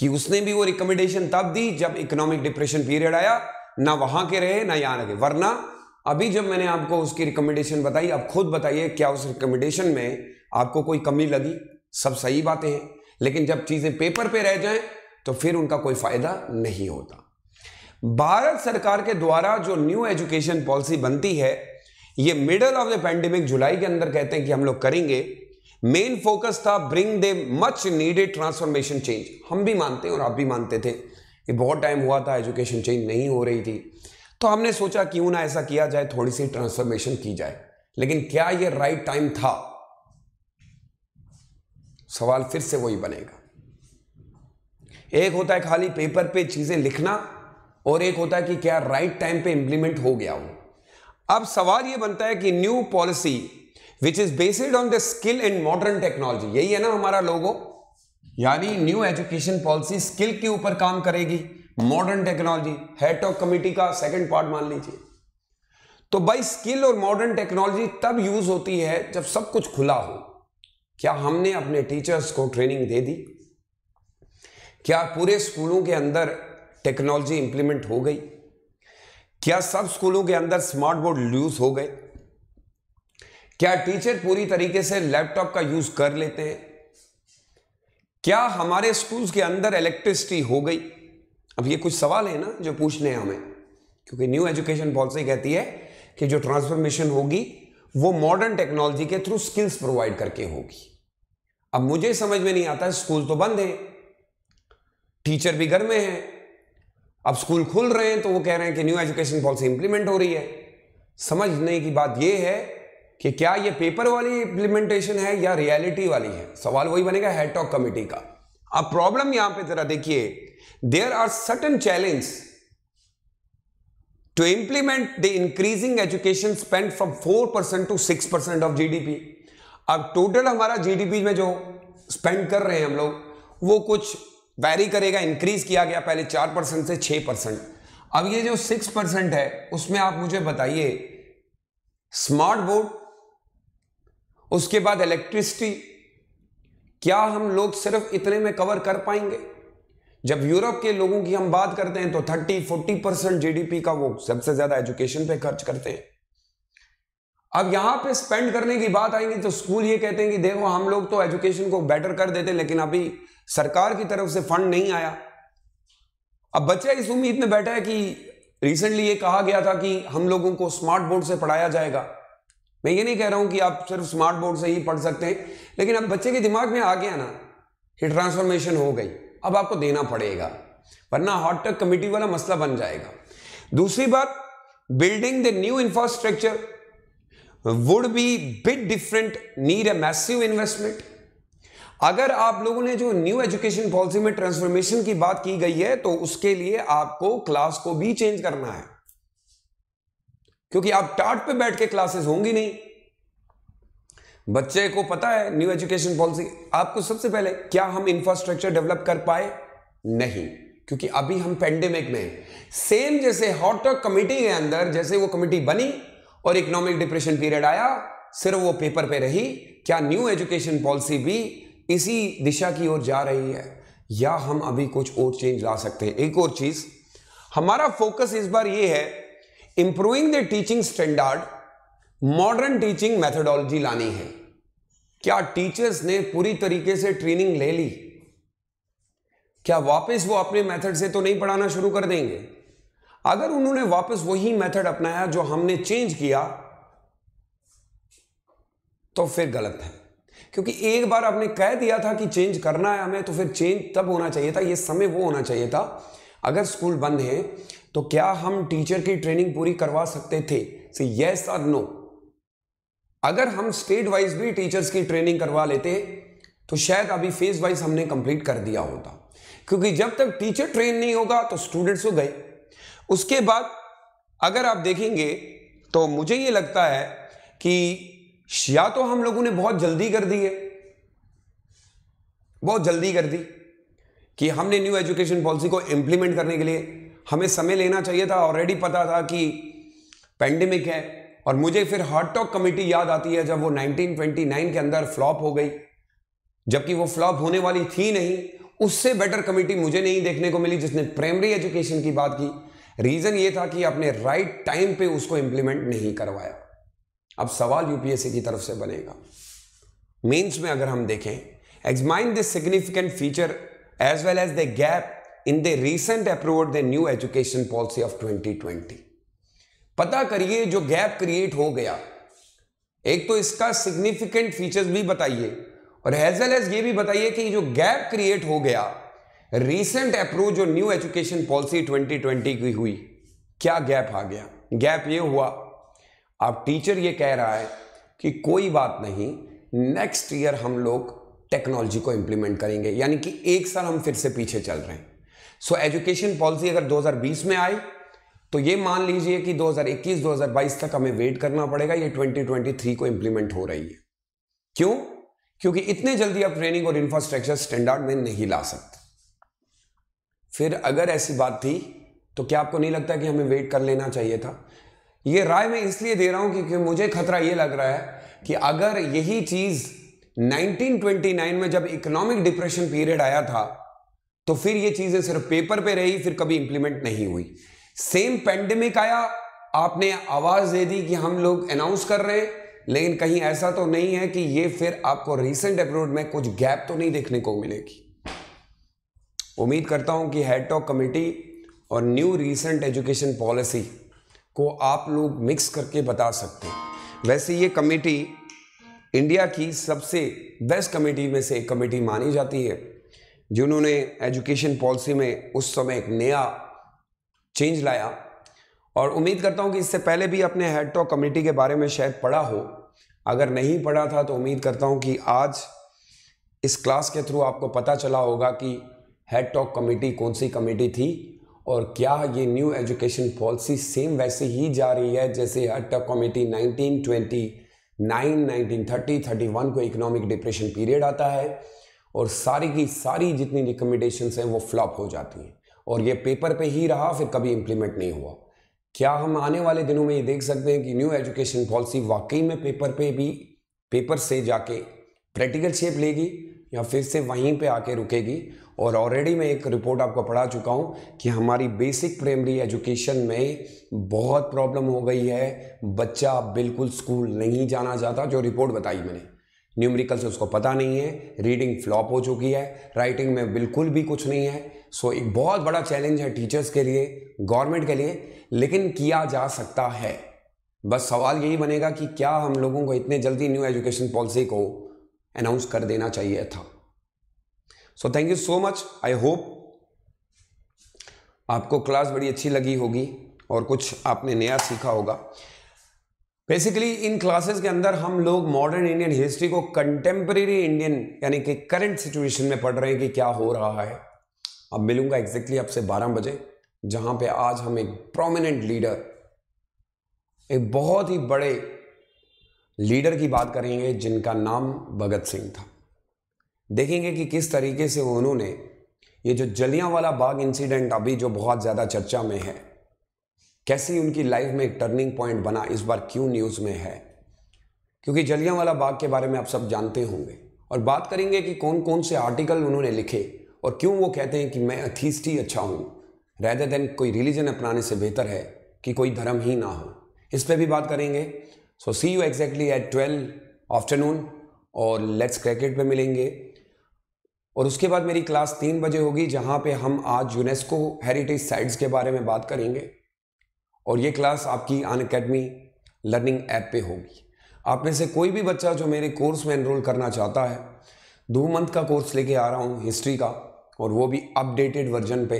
कि उसने भी वो रिकमेंडेशन तब दी जब इकोनॉमिक डिप्रेशन पीरियड आया ना वहां के रहे ना यहाँ रहे वरना अभी जब मैंने आपको उसकी रिकमेंडेशन बताई अब खुद बताइए क्या उस रिकमेंडेशन में आपको कोई कमी लगी सब सही बातें हैं लेकिन जब चीजें पेपर पे रह जाएं तो फिर उनका कोई फायदा नहीं होता भारत सरकार के द्वारा जो न्यू एजुकेशन पॉलिसी बनती है ये मिडल ऑफ द पैंडेमिक जुलाई के अंदर कहते हैं कि हम लोग करेंगे मेन फोकस था bring the much needed transformation change हम भी मानते हैं और आप भी मानते थे कि बहुत टाइम हुआ था एजुकेशन चेंज नहीं हो रही थी तो हमने सोचा क्यों ना ऐसा किया जाए थोड़ी सी ट्रांसफॉर्मेशन की जाए लेकिन क्या यह राइट टाइम था सवाल फिर से वही बनेगा एक होता है खाली पेपर पे चीजें लिखना और एक होता है कि क्या राइट टाइम पे इंप्लीमेंट हो गया हो अब सवाल यह बनता है कि new policy which is based on the skill and modern technology यही है ना हमारा लोगो यानी न्यू एजुकेशन पॉलिसी स्किल के ऊपर काम करेगी modern technology head of committee का सेकंड पार्ट मान लीजिए तो भाई स्किल और मॉडर्न टेक्नोलॉजी तब यूज होती है जब सब कुछ खुला हो क्या हमने अपने टीचर्स को ट्रेनिंग दे दी क्या पूरे स्कूलों के अंदर टेक्नोलॉजी इंप्लीमेंट हो गई क्या सब स्कूलों के अंदर स्मार्ट बोर्ड यूज हो गए क्या टीचर पूरी तरीके से लैपटॉप का यूज कर लेते हैं क्या हमारे स्कूल्स के अंदर इलेक्ट्रिसिटी हो गई अब ये कुछ सवाल है ना जो पूछने हैं हमें क्योंकि न्यू एजुकेशन पॉलिसी कहती है कि जो ट्रांसफॉर्मेशन होगी वो मॉडर्न टेक्नोलॉजी के थ्रू स्किल्स प्रोवाइड करके होगी अब मुझे समझ में नहीं आता स्कूल तो बंद है टीचर भी घर में है अब स्कूल खुल रहे हैं तो वो कह रहे हैं कि न्यू एजुकेशन पॉलिसी इंप्लीमेंट हो रही है समझने की बात यह है कि क्या ये पेपर वाली इम्प्लीमेंटेशन है या रियलिटी वाली है सवाल वही बनेगा हेडटॉक कमेटी का अब प्रॉब्लम यहां पे जरा देखिए there are certain challenge the increasing education spend from four percent to six percent of GDP अब टोटल हमारा जीडीपी में जो स्पेंड कर रहे हैं हम लोग वो कुछ वैरी करेगा इंक्रीज किया गया पहले चार परसेंट से छह परसेंट अब ये जो सिक्स परसेंट है उसमें आप मुझे बताइए स्मार्ट बोर्ड उसके बाद इलेक्ट्रिसिटी क्या हम लोग सिर्फ इतने में कवर कर पाएंगे जब यूरोप के लोगों की हम बात करते हैं तो 30-40 परसेंट जीडीपी का वो सबसे ज्यादा एजुकेशन पे खर्च करते हैं अब यहां पे स्पेंड करने की बात आएंगी तो स्कूल ये कहते हैं कि देखो हम लोग तो एजुकेशन को बेटर कर देते लेकिन अभी सरकार की तरफ से फंड नहीं आया अब बच्चा इस उम्मीद में बैठा है कि रिसेंटली ये कहा गया था कि हम लोगों को स्मार्ट बोर्ड से पढ़ाया जाएगा मैं ये नहीं कह रहा हूँ कि आप सिर्फ स्मार्ट बोर्ड से ही पढ़ सकते हैं लेकिन अब बच्चे के दिमाग में आ गया ना कि ट्रांसफॉर्मेशन हो गई अब आपको देना पड़ेगा वरना हॉट टक कमिटी वाला मसला बन जाएगा दूसरी बात building the new infrastructure would be bit different need a massive investment अगर आप लोगों ने जो न्यू एजुकेशन पॉलिसी में ट्रांसफॉर्मेशन की बात की गई है तो उसके लिए आपको क्लास को भी चेंज करना है क्योंकि आप टाट पे बैठ के क्लासेस होंगी नहीं बच्चे को पता है न्यू एजुकेशन पॉलिसी आपको सबसे पहले क्या हम इंफ्रास्ट्रक्चर डेवलप कर पाए नहीं क्योंकि अभी हम पेंडेमिक में सेम जैसे हॉट कमेटी के अंदर जैसे वो कमेटी बनी और इकोनॉमिक डिप्रेशन पीरियड आया सिर्फ वो पेपर पे रही क्या न्यू एजुकेशन पॉलिसी भी इसी दिशा की ओर जा रही है या हम अभी कुछ और चेंज ला सकते हैं एक और चीज हमारा फोकस इस बार ये है improving the teaching standard modern teaching methodology लानी है क्या टीचर्स ने पूरी तरीके से ट्रेनिंग ले ली क्या वापस वो अपने मेथड से तो नहीं पढ़ाना शुरू कर देंगे अगर उन्होंने वापस वही मेथड अपनाया जो हमने चेंज किया तो फिर गलत है क्योंकि एक बार आपने कह दिया था कि चेंज करना है हमें तो फिर चेंज तब होना चाहिए था ये समय वो होना चाहिए था अगर स्कूल बंद है तो क्या हम टीचर की ट्रेनिंग पूरी करवा सकते थे से यस और नो अगर हम स्टेट वाइज भी टीचर्स की ट्रेनिंग करवा लेते तो शायद अभी फेज वाइज हमने कंप्लीट कर दिया होता क्योंकि जब तक टीचर ट्रेन नहीं होगा तो स्टूडेंट्स हो तो गए उसके बाद अगर आप देखेंगे तो मुझे ये लगता है कि या तो हम लोगों ने बहुत जल्दी कर दी है बहुत जल्दी कर दी कि हमने न्यू एजुकेशन पॉलिसी को इंप्लीमेंट करने के लिए हमें समय लेना चाहिए था ऑलरेडी पता था कि पेंडेमिक है और मुझे फिर हॉट टॉक कमेटी याद आती है जब वो 1929 के अंदर फ्लॉप हो गई जबकि वो फ्लॉप होने वाली थी नहीं उससे बेटर कमेटी मुझे नहीं देखने को मिली जिसने प्राइमरी एजुकेशन की बात की रीज़न ये था कि आपने राइट टाइम पे उसको इंप्लीमेंट नहीं करवाया अब सवाल यूपीएससी की तरफ से बनेगा मेंस में अगर हम देखें examine this significant feature as well as the gap in the recent approve the new education policy of 2020 पता करिए जो गैप क्रिएट हो गया एक तो इसका सिग्निफिकेंट फीचर्स भी बताइए और एज वेल एज ये भी बताइए कि जो गैप क्रिएट हो गया रीसेंट अप्रूव जो न्यू एजुकेशन पॉलिसी 2020 की हुई क्या गैप आ गया गैप ये हुआ आप टीचर ये कह रहा है कि कोई बात नहीं नेक्स्ट ईयर हम लोग टेक्नोलॉजी को इंप्लीमेंट करेंगे यानी कि एक साल हम फिर से पीछे चल रहे हैं सो एजुकेशन पॉलिसी अगर 2020 में आए तो ये मान लीजिए कि 2021-2022 तक हमें वेट करना पड़ेगा ये 2023 को इंप्लीमेंट हो रही है क्यों क्योंकि इतने जल्दी आप ट्रेनिंग और इंफ्रास्ट्रक्चर स्टैंडर्ड में नहीं ला सकते फिर अगर ऐसी बात थी तो क्या आपको नहीं लगता कि हमें वेट कर लेना चाहिए था ये राय मैं इसलिए दे रहा हूं क्योंकि मुझे खतरा ये लग रहा है कि अगर यही चीज 1929 में जब इकोनॉमिक डिप्रेशन पीरियड आया था तो फिर ये चीजें सिर्फ पेपर पे रही फिर कभी इंप्लीमेंट नहीं हुई सेम पेंडेमिक आया आपने आवाज दे दी कि हम लोग अनाउंस कर रहे हैं लेकिन कहीं ऐसा तो नहीं है कि ये फिर आपको रिसेंट अप्रोड में कुछ गैप तो नहीं देखने को मिलेगी उम्मीद करता हूं कि हेड टॉक कमेटी और न्यू रिसेंट एजुकेशन पॉलिसी को आप लोग मिक्स करके बता सकते हैं वैसे ये कमेटी इंडिया की सबसे बेस्ट कमेटी में से एक कमेटी मानी जाती है जिन्होंने एजुकेशन पॉलिसी में उस समय एक नया चेंज लाया और उम्मीद करता हूँ कि इससे पहले भी अपने हेड टॉक कमेटी के बारे में शायद पढ़ा हो अगर नहीं पढ़ा था तो उम्मीद करता हूँ कि आज इस क्लास के थ्रू आपको पता चला होगा कि हेड टॉक कमेटी कौन सी कमेटी थी और क्या ये न्यू एजुकेशन पॉलिसी सेम वैसे ही जा रही है जैसे head talk committee thirty thirty one को इकोनॉमिक डिप्रेशन पीरियड आता है और सारी की सारी जितनी रिकमेंडेशन हैं वो फ्लॉप हो जाती हैं और ये पेपर पे ही रहा फिर कभी इम्प्लीमेंट नहीं हुआ क्या हम आने वाले दिनों में ये देख सकते हैं कि न्यू एजुकेशन पॉलिसी वाकई में पेपर पे भी पेपर से जाके प्रैक्टिकल शेप लेगी या फिर से वहीं पे आके रुकेगी और ऑलरेडी मैं एक रिपोर्ट आपको पढ़ा चुका हूँ कि हमारी बेसिक प्राइमरी एजुकेशन में बहुत प्रॉब्लम हो गई है बच्चा बिल्कुल स्कूल नहीं जाना चाहता जो रिपोर्ट बताई मैंने न्यूमेरिकल से उसको पता नहीं है रीडिंग फ्लॉप हो चुकी है राइटिंग में बिल्कुल भी कुछ नहीं है सो एक बहुत बड़ा चैलेंज है टीचर्स के लिए गवर्नमेंट के लिए लेकिन किया जा सकता है बस सवाल यही बनेगा कि क्या हम लोगों को इतने जल्दी न्यू एजुकेशन पॉलिसी को अनाउंस कर देना चाहिए था so thank you so much I hope आपको क्लास बड़ी अच्छी लगी होगी और कुछ आपने नया सीखा होगा बेसिकली इन क्लासेस के अंदर हम लोग मॉडर्न इंडियन हिस्ट्री को कंटेम्प्रेरी इंडियन यानी कि करंट सिचुएशन में पढ़ रहे हैं कि क्या हो रहा है अब मिलूंगा एग्जैक्टली आपसे 12 बजे जहां पे आज हम एक प्रोमिनेंट लीडर एक बहुत ही बड़े लीडर की बात करेंगे जिनका नाम भगत सिंह था देखेंगे कि किस तरीके से उन्होंने ये जो वाला बाग इंसिडेंट अभी जो बहुत ज़्यादा चर्चा में है कैसे उनकी लाइफ में एक टर्निंग पॉइंट बना इस बार क्यों न्यूज़ में है क्योंकि जलियांवाला बाग के बारे में आप सब जानते होंगे और बात करेंगे कि कौन कौन से आर्टिकल उन्होंने लिखे और क्यों वो कहते हैं कि मैं अथीस्ट ही अच्छा हूँ रैदर देन कोई रिलीजन अपनाने से बेहतर है कि कोई धर्म ही ना हो इस पर भी बात करेंगे so see you exactly at twelve afternoon और लेट्स क्रिकेट पे मिलेंगे और उसके बाद मेरी क्लास तीन बजे होगी जहाँ पे हम आज यूनेस्को हेरिटेज साइट्स के बारे में बात करेंगे और ये क्लास आपकी अन अकेडमी लर्निंग ऐप पे होगी आप में से कोई भी बच्चा जो मेरे कोर्स में एनरोल करना चाहता है दो मंथ का कोर्स लेके आ रहा हूँ हिस्ट्री का और वो भी अपडेटेड वर्जन पे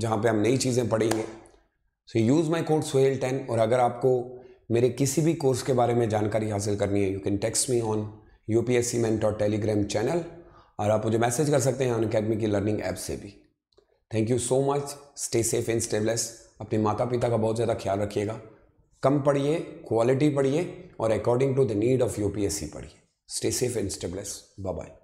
जहाँ पे हम नई चीज़ें पढ़ेंगे so use my course Sohail ten और अगर आपको मेरे किसी भी कोर्स के बारे में जानकारी हासिल करनी है you can text me on U P S C man dot Telegram channel और आप मुझे मैसेज कर सकते हैं अन अकेडमी की लर्निंग ऐप से भी thank you so much stay safe and stay blessed अपने माता पिता का बहुत ज़्यादा ख्याल रखिएगा कम पढ़िए क्वालिटी पढ़िए और according to the need of C पढ़िए stay safe and stay blessed bye